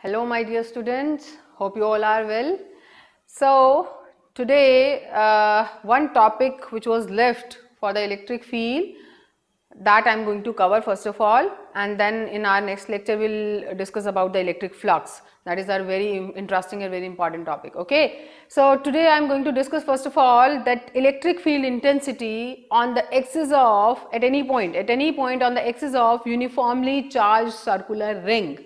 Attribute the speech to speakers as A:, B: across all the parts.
A: Hello my dear students, hope you all are well. So today uh, one topic which was left for the electric field that I am going to cover first of all and then in our next lecture we will discuss about the electric flux that is our very interesting and very important topic okay. So today I am going to discuss first of all that electric field intensity on the axis of at any point at any point on the axis of uniformly charged circular ring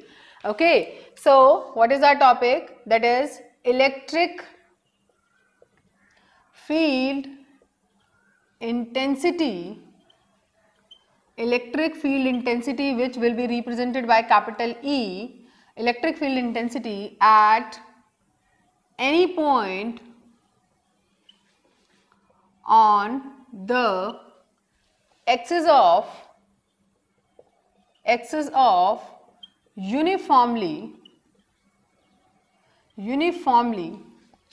A: okay. So what is our topic? That is electric field intensity electric field intensity which will be represented by capital E electric field intensity at any point on the axis of axis of uniformly uniformly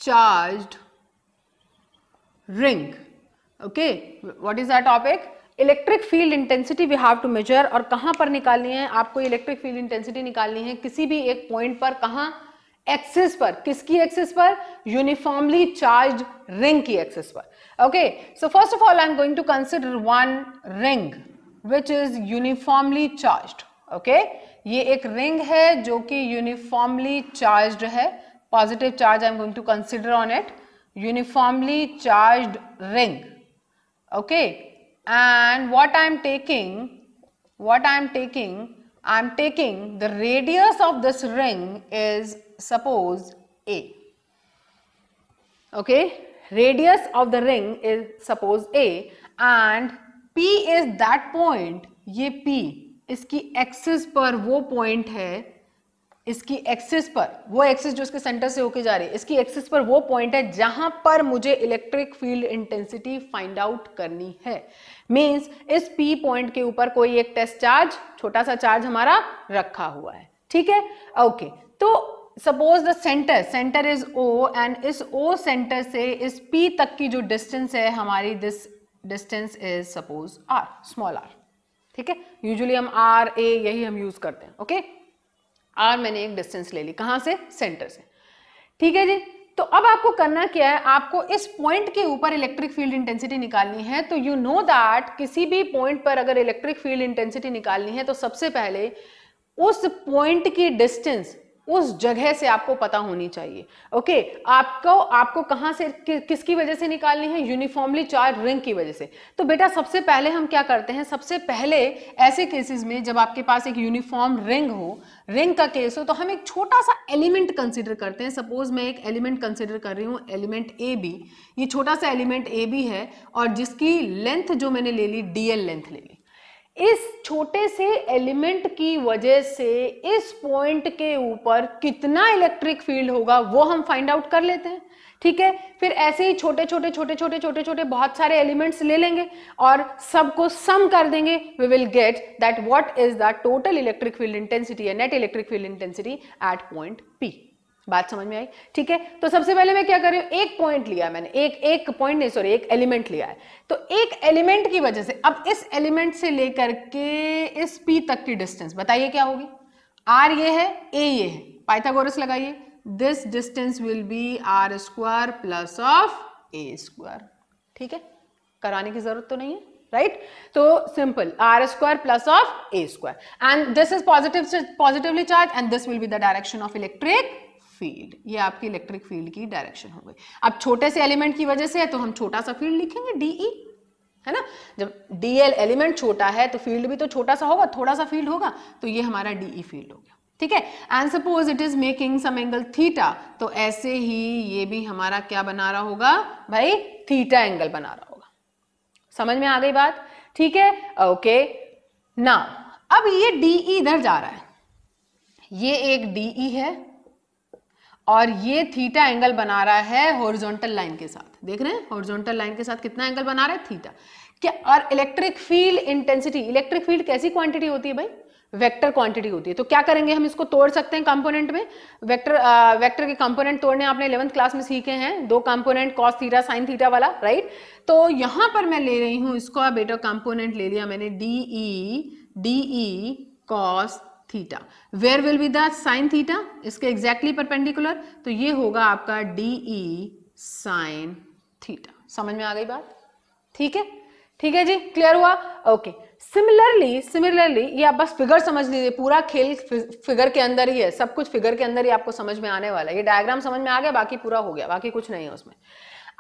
A: charged ring okay what is our topic electric field intensity we have to measure और कहाँ पर निकालनी है आपको electric field intensity निकालनी है किसी भी एक पॉइंट पर कहाँ एक्सिस पर किसकी एक्सिस पर यूनिफॉर्मली चार्ज रिंग की एक्सिस पर okay so first of all I am going to consider one ring which is uniformly charge okay ये एक रिंग है जो कि यूनिफॉर्मली चार्ज है positive charge I am going to consider on it uniformly charged ring okay and what I am taking what I am taking I am taking the radius of this ring is suppose A okay radius of the ring is suppose A and P is that point ye P iski axis par wo point hai इसकी axis पर वो axis जो इसके centre से होके जा रही है इसकी एक्सिस पर वो पॉइंट है जहां पर मुझे electric field intensity find out करनी है मींस इस पी पॉइंट के ऊपर कोई एक टेस्ट चार्ज छोटा सा चार्ज हमारा रखा हुआ है ठीक है ओके okay, तो suppose the centre centre is O and इस ओ सेंटर से इस पी तक की जो डिस्टेंस है हमारी this distance is suppose R small R ठीक है यूजली हम आर ए यही हम यूज करते हैं ओके okay? आर मैंने एक डिस्टेंस ले ली कहाँ से सेंटर से ठीक है जी तो अब आपको करना क्या है आपको इस पॉइंट के ऊपर इलेक्ट्रिक फील्ड इंटेंसिटी निकालनी है तो यू नो दैट किसी भी पॉइंट पर अगर इलेक्ट्रिक फील्ड इंटेंसिटी निकालनी है तो सबसे पहले उस पॉइंट की डिस्टेंस उस जगह से आपको पता होनी चाहिए ओके आपको आपको कहाँ से कि, किसकी वजह से निकालनी है यूनिफॉर्मली चार रिंग की वजह से तो बेटा सबसे पहले हम क्या करते हैं सबसे पहले ऐसे केसेस में जब आपके पास एक यूनिफॉर्म रिंग हो रिंग का केस हो तो हम एक छोटा सा एलिमेंट कंसिडर करते हैं सपोज मैं एक एलिमेंट कंसिडर कर रही हूँ एलिमेंट ए बी ये छोटा सा एलिमेंट ए बी है और जिसकी लेंथ जो मैंने ले ली डी लेंथ ले ली इस छोटे से एलिमेंट की वजह से इस पॉइंट के ऊपर कितना इलेक्ट्रिक फील्ड होगा वो हम फाइंड आउट कर लेते हैं ठीक है फिर ऐसे ही छोटे छोटे छोटे छोटे छोटे छोटे बहुत सारे एलिमेंट्स ले लेंगे और सबको सम कर देंगे we will get that what is the total electric field intensity या net electric field intensity at point P बात समझ में आई ठीक है तो सबसे पहले मैं क्या कर रही हूं एक पॉइंट लिया मैंने एक एक पॉइंट नहीं सॉरी एक एलिमेंट लिया है तो एक एलिमेंट की वजह से अब इस एलिमेंट से लेकर के इस पी तक की डिस्टेंस बताइए क्या होगी आर ये है ए ये है पाइथागोरस लगाइए this distance will be R square plus of A square ठीक है कराने की जरूरत तो नहीं है राइट तो simple R square plus of A square and this is positive positively charge and this will be the direction of electric field ये आपकी इलेक्ट्रिक फील्ड की डायरेक्शन हो गई अब छोटे से एलिमेंट की वजह से है तो हम छोटा सा फील्ड लिखेंगे डीई e, है ना जब डीएल एलिमेंट छोटा है तो फील्ड भी तो छोटा सा होगा थोड़ा सा फील्ड होगा तो ये हमारा डीई e फील्ड हो गया ठीक है and suppose it is making some angle theta तो ऐसे ही ये भी हमारा क्या बना रहा होगा भाई थीटा एंगल बना रहा होगा समझ में आ गई बात ठीक है ओके ना अब ये डी e इधर जा रहा है ये एक डी है और ये थीटा एंगल बना रहा है हॉरिजॉन्टल लाइन के साथ देख रहे हैं हॉरिजॉन्टल लाइन के साथ कितना एंगल बना रहा है थीटा क्या और electric field intensity electric field कैसी क्वांटिटी होती है भाई वेक्टर क्वांटिटी होती है तो क्या करेंगे हम इसको तोड़ सकते हैं कंपोनेंट में वेक्टर आ, वेक्टर के कंपोनेंट तोड़ने आपने इलेवंथ क्लास में सीखे हैं दो component cos theta sine theta वाला राइट तो यहां पर मैं ले रही हूं इसको बेटा कंपोनेंट ले लिया मैंने D E D E cos theta where will be the sine theta इसके एग्जैक्टली परपेंडिकुलर तो ये होगा आपका डी ई साइन थीटा समझ में आ गई बात ठीक है ठीक है जी क्लियर हुआ ओके सिमिलरली सिमिलरली ये आप बस फिगर समझ लीजिए पूरा खेल फिगर के अंदर ही है सब कुछ फिगर के अंदर ही आपको समझ में आने वाला है ये डायग्राम समझ में आ गया बाकी पूरा हो गया बाकी कुछ नहीं है उसमें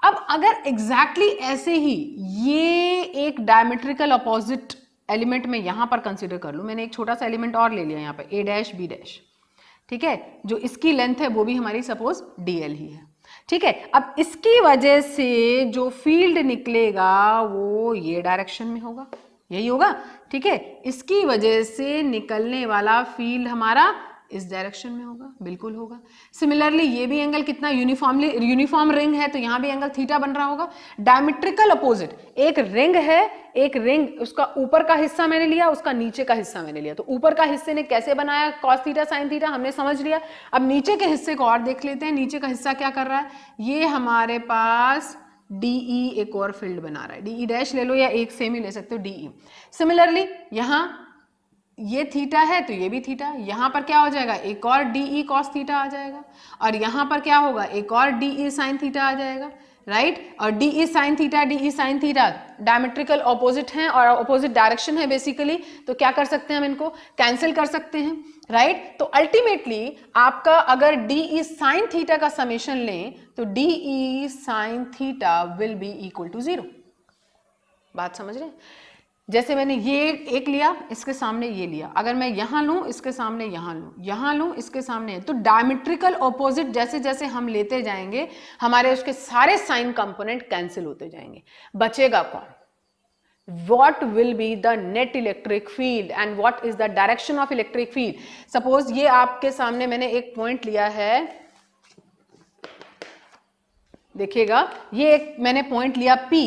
A: अब अगर एग्जैक्टली exactly ऐसे ही ये एक डायमेट्रिकल अपोजिट एलिमेंट में यहाँ पर कंसिडर कर लूँ मैंने एक छोटा सा एलिमेंट और ले लिया यहाँ पर ए डैश बी डैश ठीक है जो इसकी लेंथ है वो भी हमारी सपोज डी एल ही है ठीक है अब इसकी वजह से जो फील्ड निकलेगा वो ये डायरेक्शन में होगा यही होगा ठीक है इसकी वजह से निकलने वाला फील्ड हमारा इस डायरेक्शन में होगा बिल्कुल होगा सिमिलरली ये भी एंगल कितना यूनिफॉर्मली यूनिफॉर्म रिंग है तो यहाँ भी एंगल थीटा बन रहा होगा डायमेट्रिकल अपोजिट एक रिंग है एक रिंग उसका ऊपर का हिस्सा मैंने लिया उसका नीचे का हिस्सा मैंने लिया तो ऊपर का हिस्से ने कैसे बनाया कॉस थीटा साइन थीटा हमने समझ लिया अब नीचे के हिस्से को और देख लेते हैं नीचे का हिस्सा क्या कर रहा है ये हमारे पास डीई e, एक और फील्ड बना रहा है डीई डैश e ले लो या एक सेम ही ले सकते हो डीई सिमिलरली e। यहाँ ये थीटा है तो ये भी थीटा यहां पर क्या हो जाएगा एक और डी ई कॉस थीटा आ जाएगा और यहां पर क्या होगा एक और डी ई साइन थीटा आ जाएगा राइट और D E sine theta D E sine theta diametrical opposite हैं और ऑपोजिट डायरेक्शन है बेसिकली तो क्या कर सकते हैं हम इनको कैंसिल कर सकते हैं राइट right? तो अल्टीमेटली आपका अगर डी ई साइन थीटा का समेशन लें तो D E sine theta will be equal to zero बात समझ रहे हैं जैसे मैंने ये एक लिया इसके सामने ये लिया अगर मैं यहाँ लूँ इसके सामने यहाँ लूँ यहाँ लूँ इसके सामने तो डायमेट्रिकल ऑपोजिट जैसे जैसे हम लेते जाएंगे हमारे उसके सारे साइन कंपोनेंट कैंसिल होते जाएंगे बचेगा कौन what will be the net electric field and what is the direction of electric field suppose ये आपके सामने मैंने एक पॉइंट लिया है देखिएगा ये एक मैंने पॉइंट लिया P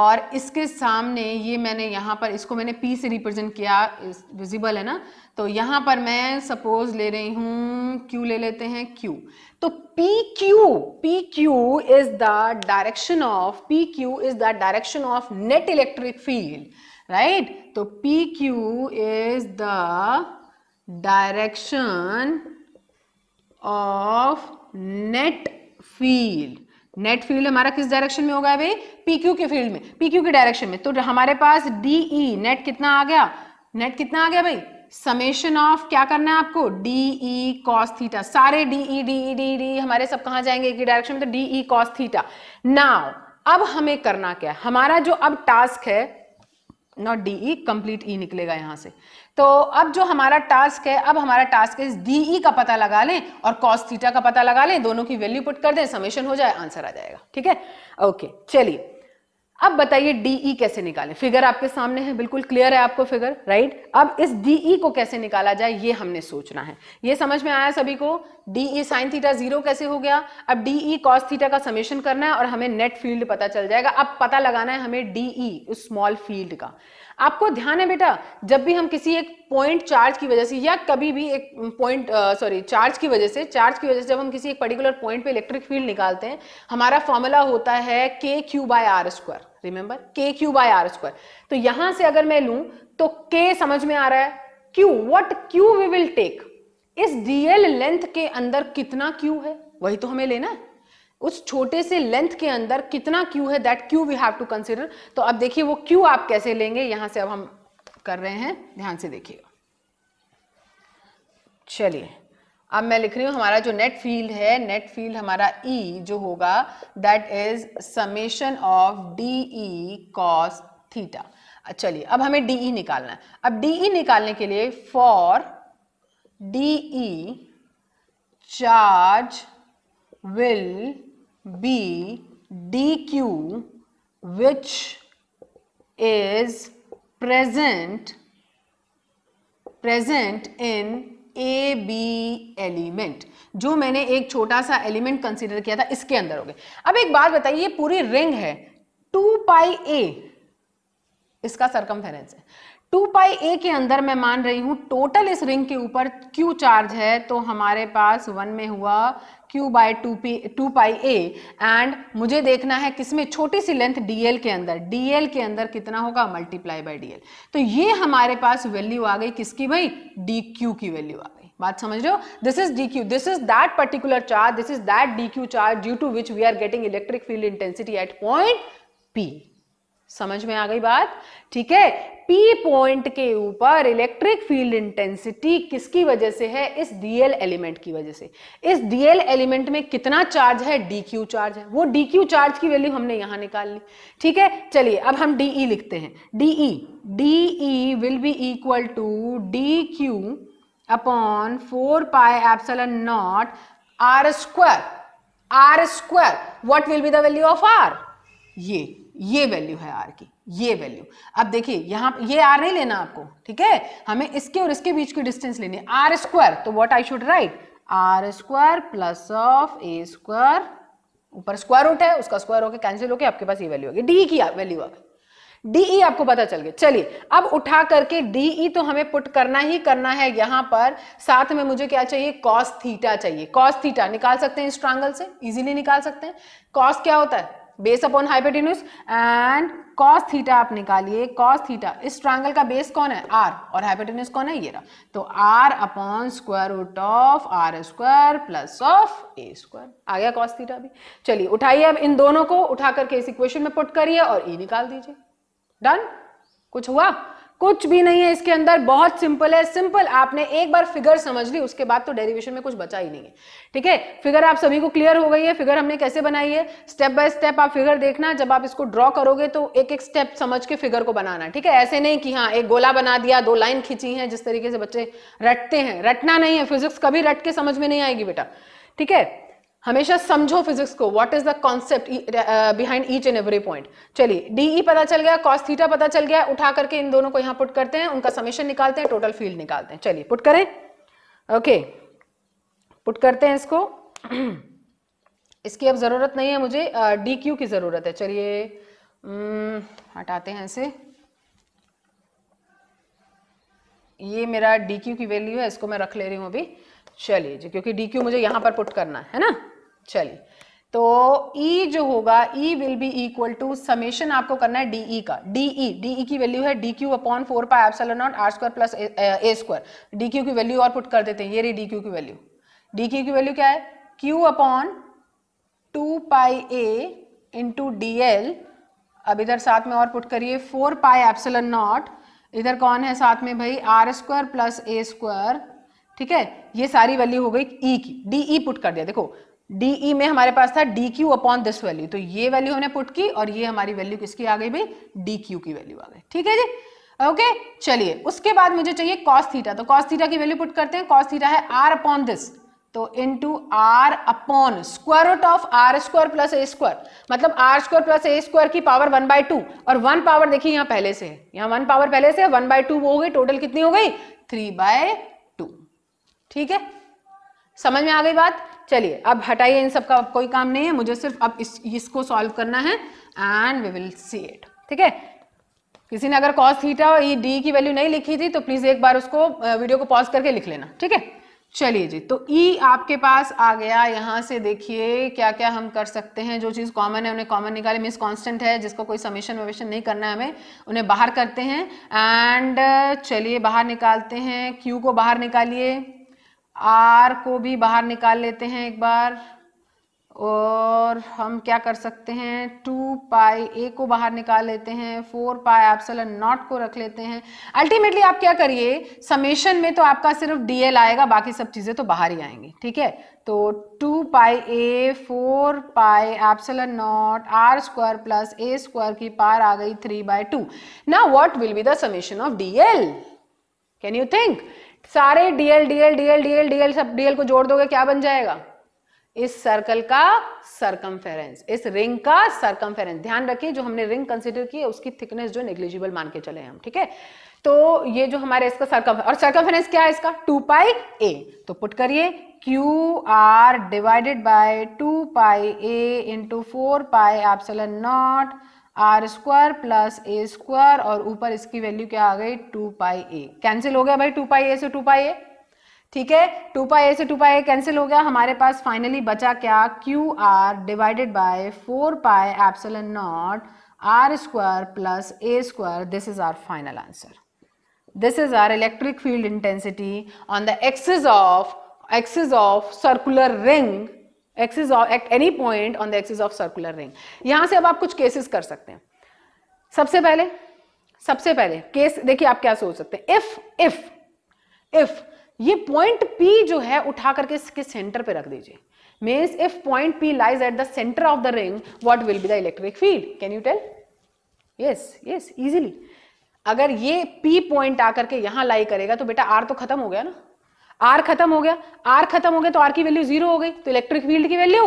A: और इसके सामने ये मैंने यहाँ पर इसको मैंने P से रिप्रेजेंट किया विजिबल है ना तो यहाँ पर मैं सपोज ले रही हूँ Q ले लेते हैं Q तो P Q P Q is the direction of P Q is the direction of net electric field right तो P Q is the direction of net field net field हमारा किस डायरेक्शन में होगा भाई पीक्यू के field में PQ के direction में तो हमारे पास डी ई नेट कितना आ गया नेट कितना आ गया भाई समेशन ऑफ क्या करना है आपको डी ई कॉस थीटा सारे D E D E D D हमारे सब कहा जाएंगे एक ही डायरेक्शन में तो D E cos theta now अब हमें करना क्या है हमारा जो अब टास्क है not D E complete E निकलेगा यहां से तो अब जो हमारा टास्क है अब हमारा टास्क है डी का पता लगा लें और कॉस थीटा का पता लगा लें दोनों की वैल्यू पुट कर दें समेशन हो जाए आंसर आ जाएगा ठीक है ओके चलिए अब बताइए डीई कैसे निकालें फिगर आपके सामने है बिल्कुल क्लियर है आपको फिगर राइट अब इस डीई को कैसे निकाला जाए ये हमने सोचना है ये समझ में आया सभी को डीई साइन थीटा जीरो कैसे हो गया अब डीई कॉस थीटा का समेशन करना है और हमें नेट फील्ड पता चल जाएगा अब पता लगाना है हमें डीई उस स्मॉल फील्ड का आपको ध्यान है बेटा जब भी हम किसी एक पॉइंट चार्ज की वजह से या कभी भी एक पॉइंट सॉरी चार्ज की वजह से चार्ज की वजह से जब हम किसी एक पर्टिकुलर पॉइंट पे इलेक्ट्रिक फील्ड निकालते हैं हमारा फॉर्मूला होता है K Q by R square remember K Q by R square तो यहां से अगर मैं लू तो के समझ में आ रहा है Q what Q we will take इस डीएल लेंथ के अंदर कितना क्यू है वही तो हमें लेना है उस छोटे से लेंथ के अंदर कितना क्यू है that Q we have to consider तो अब देखिए वो क्यू आप कैसे लेंगे यहां से अब हम कर रहे हैं ध्यान से देखिएगा चलिए अब मैं लिख रही हूं हमारा जो नेट फील्ड है नेट फील्ड हमारा ई e जो होगा that is summation of D E cos theta चलिए अब हमें डी ई e निकालना है अब डी ई e निकालने के लिए for D E charge will D Q which is present present in A B element जो मैंने एक छोटा सा एलिमेंट कंसिडर किया था इसके अंदर हो गए अब एक बात बताइए ये पूरी रिंग है टू पाई ए इसका सरकम है टू पाई ए के अंदर मैं मान रही हूं टोटल इस रिंग के ऊपर क्यू चार्ज है तो हमारे पास वन में हुआ Q by two P two pi A and मुझे देखना है किसमें छोटी सी लेंथ डीएल के अंदर डीएल के अंदर कितना होगा मल्टीप्लाई बाय डीएल तो ये हमारे पास वैल्यू आ गई किसकी भाई डी क्यू की वैल्यू आ गई बात समझ रहे हो this is D Q this is that particular charge this is that D Q charge due to which we are getting electric field intensity at point P समझ में आ गई बात ठीक है पी पॉइंट के ऊपर इलेक्ट्रिक फील्ड इंटेंसिटी किसकी वजह से है इस डीएल एलिमेंट की वजह से इस डीएल एलिमेंट में कितना चार्ज है डी क्यू चार्ज है वो डी क्यू चार्ज की वैल्यू हमने यहां निकाल ली ठीक है चलिए अब हम डीई e लिखते हैं DE DE will be equal to D Q upon four pi epsilon naught are square R square what will be the value of R ये ये वैल्यू है आर की ये वैल्यू अब देखिए यहां ये आर नहीं लेना आपको ठीक है हमें इसके और इसके बीच की डिस्टेंस लेनी है आर स्क्वायर तो what I should write R square plus of A square ऊपर स्क्वायर रूट है उसका स्क्वायर होकर कैंसिल होकर आपके पास ये वैल्यू होगी डी की वैल्यू आ डीई e आपको पता चल गया चलिए अब उठा करके डीई e तो हमें पुट करना ही करना है यहां पर साथ में मुझे क्या चाहिए कॉस थीटा चाहिए कॉस थीटा निकाल सकते हैं इस ट्रांगल से इजीली निकाल सकते हैं कॉस क्या होता है base upon hypotenuse and cos theta आप निकालिए कॉस थीटा इस ट्रायंगल का बेस कौन है आर और हाइपोटेन्यूज कौन है ये रहा तो R upon square root of R square plus of A square आ गया कॉस थीटा भी चलिए उठाइए अब इन दोनों को उठा करके इस इक्वेशन में पुट करिए और ए e निकाल दीजिए डन कुछ हुआ कुछ भी नहीं है इसके अंदर बहुत सिंपल है सिंपल आपने एक बार फिगर समझ ली उसके बाद तो डेरिवेशन में कुछ बचा ही नहीं है ठीक है फिगर आप सभी को क्लियर हो गई है फिगर हमने कैसे बनाई है स्टेप बाय स्टेप आप फिगर देखना जब आप इसको ड्रॉ करोगे तो एक एक स्टेप समझ के फिगर को बनाना ठीक है ऐसे नहीं कि हाँ एक गोला बना दिया दो लाइन खींची है जिस तरीके से बच्चे रटते हैं रटना नहीं है फिजिक्स कभी रट के समझ में नहीं आएगी बेटा ठीक है हमेशा समझो फिजिक्स को what is the concept behind each and every point चलिए डीई e पता चल गया कॉस थीटा पता चल गया उठा करके इन दोनों को यहां पुट करते हैं उनका समेशन निकालते हैं टोटल फील्ड निकालते हैं चलिए पुट करें ओके okay. पुट करते हैं इसको इसकी अब ज़रूरत नहीं है मुझे डी uh, क्यू की ज़रूरत है चलिए हम्म, हटाते हैं इसे ये मेरा डी क्यू की वैल्यू है इसको मैं रख ले रही हूँ अभी चलिए जी क्योंकि डी क्यू मुझे यहाँ पर पुट करना है ना चलिए तो E जो होगा E will be equal to summation आपको करना है डीई e का डीई डीई e, e की वैल्यू है D Q upon four pi epsilon naught are square plus A square D Q की वैल्यू और पुट कर देते हैं ये रही डी क्यू की वैल्यू डी क्यू की वैल्यू क्या है Q अपॉन टू पाई ए इंटू डी एल अब इधर साथ में और पुट करिए फोर पाई एप्सल नॉट इधर कौन है साथ में भाई आर स्क्वायर प्लस ए स्क्वायर ठीक है ये सारी वैल्यू हो गई ई e की डी ई e पुट कर दिया देखो डीई e में हमारे पास था D Q upon this value तो ये वैल्यू हमने पुट की और ये हमारी वैल्यू किसकी आ गई भाई डी क्यू की वैल्यू आ गई ठीक है जी ओके okay, चलिए उसके बाद मुझे चाहिए कॉस थीटा तो कॉस थीटा की वैल्यू पुट करते हैं कॉस थीटा है आर अपॉन दिस तो into R upon square root of R square plus A square मतलब आर स्क्वायर प्लस ए स्क्वायर की पावर वन बाय टू और one power देखिए यहाँ पहले से है यहाँ वन पावर पहले से वन बाय टू वो हो गई टोटल कितनी हो गई थ्री बाय टू ठीक है समझ में आ गई बात चलिए अब हटाइए इन सब का कोई काम नहीं है मुझे सिर्फ अब इस इसको सॉल्व करना है and we will see it ठीक है किसी ने अगर कॉस थीटा और ई e डी की वैल्यू नहीं लिखी थी तो प्लीज एक बार उसको वीडियो को पॉज करके लिख लेना ठीक है चलिए जी तो ई e आपके पास आ गया यहाँ से देखिए क्या क्या हम कर सकते हैं जो चीज़ कॉमन है उन्हें कॉमन निकाले मिस कांस्टेंट है जिसको कोई समेशन वमेशन नहीं करना है हमें उन्हें बाहर करते हैं एंड चलिए बाहर निकालते हैं क्यू को बाहर निकालिए आर को भी बाहर निकाल लेते हैं एक बार और हम क्या कर सकते हैं टू पाई ए को बाहर निकाल लेते हैं फोर पाई एप्सल नॉट को रख लेते हैं अल्टीमेटली आप क्या करिए समेशन में तो आपका सिर्फ डीएल आएगा बाकी सब चीज़ें तो बाहर ही आएंगी ठीक है तो two pi a four pi epsilon naught are square plus A square की पार आ गई थ्री बाय टू ना what will be the summation of d l can you think सारे d l d l d l d l d l सब d l को जोड़ दोगे क्या बन जाएगा इस सर्कल का सरकमफेरेंस इस रिंग का सरकमफेरेंस ध्यान रखिए जो हमने रिंग कंसिडर की है उसकी थिकनेस जो नेग्लिजिबल मान के चले हम ठीक है तो ये जो हमारे इसका सर्कम और सर्कमफेरेंस क्या है इसका टू पाई ए तो पुट करिए q r divided by two pi A into four pi epsilon naught are square plus A square और ऊपर इसकी वैल्यू क्या आ गई टू पाई ए कैंसिल हो गया भाई टू पाई ए से टू पाई ए ठीक है टू पाई ए से टू पाई ए कैंसिल हो गया हमारे पास फाइनली बचा क्या q r divided by four pi epsilon naught are square plus A square this is our final answer this is our electric field intensity on the axis of axis of circular ring axis of at any point on the axis of circular ring यहां से अब आप कुछ cases कर सकते हैं सबसे पहले सबसे पहले केस देखिए आप क्या सोच सकते हैं इफ इफ इफ ये पॉइंट पी जो है उठा करके इसके सेंटर पे रख दीजिए means if point P lies at the centre of the ring what will be the electric field can you tell yes yes easily अगर ये पी पॉइंट आकर के यहां लाई करेगा तो बेटा आर तो खत्म हो गया ना आर खत्म हो गया आर खत्म हो गया तो आर की वैल्यू जीरो हो गई तो इलेक्ट्रिक फील्ड की वैल्यू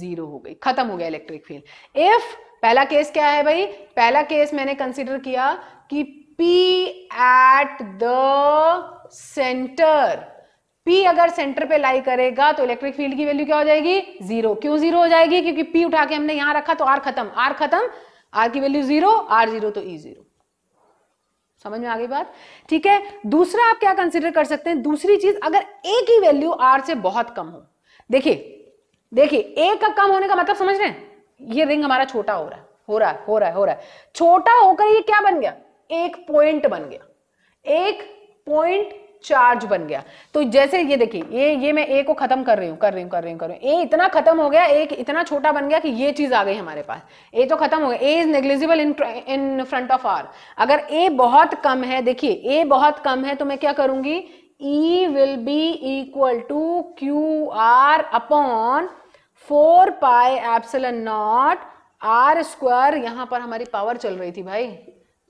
A: जीरो हो गई खत्म हो गया इलेक्ट्रिक फील्ड इफ पहला केस क्या है भाई पहला केस मैंने कंसिडर किया कि P at the centre P अगर सेंटर पे लाई करेगा तो इलेक्ट्रिक फील्ड की वैल्यू क्या हो जाएगी जीरो क्यों जीरो हो जाएगी क्योंकि पी उठा के हमने यहां रखा तो आर खत्म आर खत्म आर की वैल्यू जीरो आर जीरो तो ई e जीरो समझ में आ गई बात ठीक है दूसरा आप क्या कंसिडर कर सकते हैं दूसरी चीज अगर ए की वैल्यू आर से बहुत कम हो देखिए देखिए ए का कम होने का मतलब समझ रहे हैं ये रिंग हमारा छोटा हो रहा है हो रहा है हो रहा है हो रहा है छोटा होकर ये क्या बन गया एक पॉइंट बन गया एक पॉइंट चार्ज बन गया तो जैसे ये देखिए ये ये मैं ए को खत्म कर रही हूँ कर रही हूँ कर रही हूँ कर रही हूँ ए इतना खत्म हो गया एक इतना छोटा बन गया कि ये चीज आ गई हमारे पास ए तो खत्म हो गया a is negligible in in front of r अगर ए बहुत कम है देखिए ए बहुत कम है तो मैं क्या करूंगी E will be equal to q r upon four pi epsilon naught are square यहां पर हमारी पावर चल रही थी भाई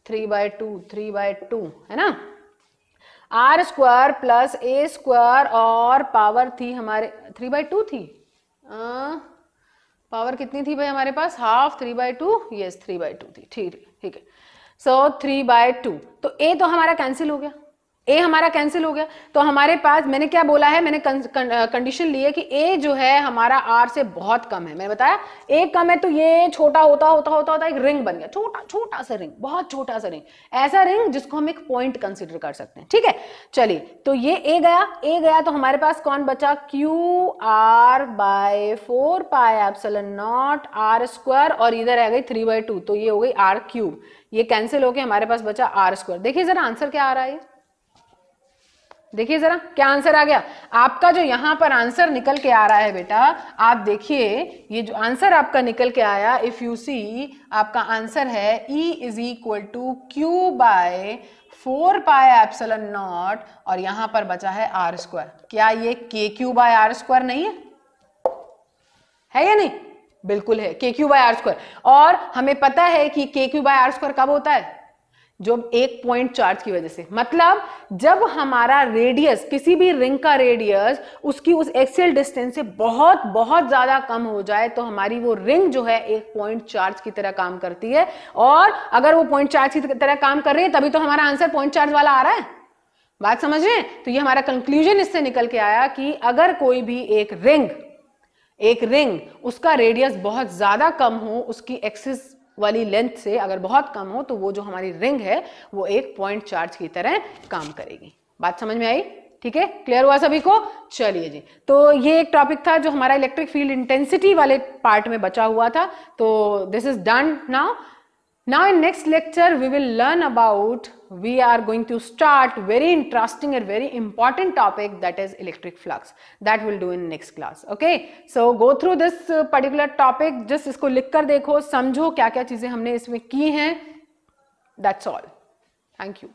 A: three by two three by two है ना आर स्क्वायर प्लस ए स्क्वायर और पावर थी हमारे थ्री बाई टू थी आ, पावर कितनी थी भाई हमारे पास half three by two yes three by two थी ठीक है ठीक है सो थ्री बाय टू तो ए तो हमारा कैंसिल हो गया ए हमारा कैंसिल हो गया तो हमारे पास मैंने क्या बोला है मैंने कंडीशन uh, ली है कि ए जो है हमारा आर से बहुत कम है मैंने बताया ए कम है तो ये छोटा होता होता होता होता एक रिंग बन गया छोटा छोटा सा रिंग बहुत छोटा सा रिंग ऐसा रिंग जिसको हम एक पॉइंट कंसिडर कर सकते हैं ठीक है चलिए तो ये ए गया ए गया तो हमारे पास कौन बचा q r by four pi naught are square और इधर आ गई थ्री बाय टू तो ये हो गई आर क्यूब ये कैंसिल होके हमारे पास बचा आर स्क्वायर देखिए जरा आंसर क्या आ रहा है देखिए जरा क्या आंसर आ गया आपका जो यहां पर आंसर निकल के आ रहा है बेटा आप देखिए ये जो आंसर आपका निकल के आया इफ यू सी आपका आंसर है E is equal to q by four pi epsilon not और यहां पर बचा है आर स्क्वायर क्या ये के क्यू बाय आर स्क्वायर नहीं है है या नहीं बिल्कुल है K Q by R square और हमें पता है कि के क्यू बाय आर स्क्वायर कब होता है जो एक पॉइंट चार्ज की वजह से मतलब जब हमारा रेडियस किसी भी रिंग का रेडियस उसकी उस एक्सेल डिस्टेंस से बहुत बहुत ज्यादा कम हो जाए तो हमारी वो रिंग जो है एक पॉइंट चार्ज की तरह काम करती है और अगर वो पॉइंट चार्ज की तरह काम कर रही है तभी तो हमारा आंसर पॉइंट चार्ज वाला आ रहा है बात समझ रहे तो ये हमारा कंक्लूजन इससे निकल के आया कि अगर कोई भी एक रिंग एक रिंग उसका रेडियस बहुत ज्यादा कम हो उसकी एक्सिस वाली लेंथ से अगर बहुत कम हो तो वो जो हमारी रिंग है वो एक पॉइंट चार्ज की तरह काम करेगी बात समझ में आई ठीक है क्लियर हुआ सभी को चलिए जी तो ये एक टॉपिक था जो हमारा इलेक्ट्रिक फील्ड इंटेंसिटी वाले पार्ट में बचा हुआ था तो this is done now now in next lecture we will learn about we are going to start very interesting and very important topic that is electric flux that we'll do in next class okay so go through this particular topic just isko likh kar dekho samjho kya kya cheeze humne isme ki hain that's all thank you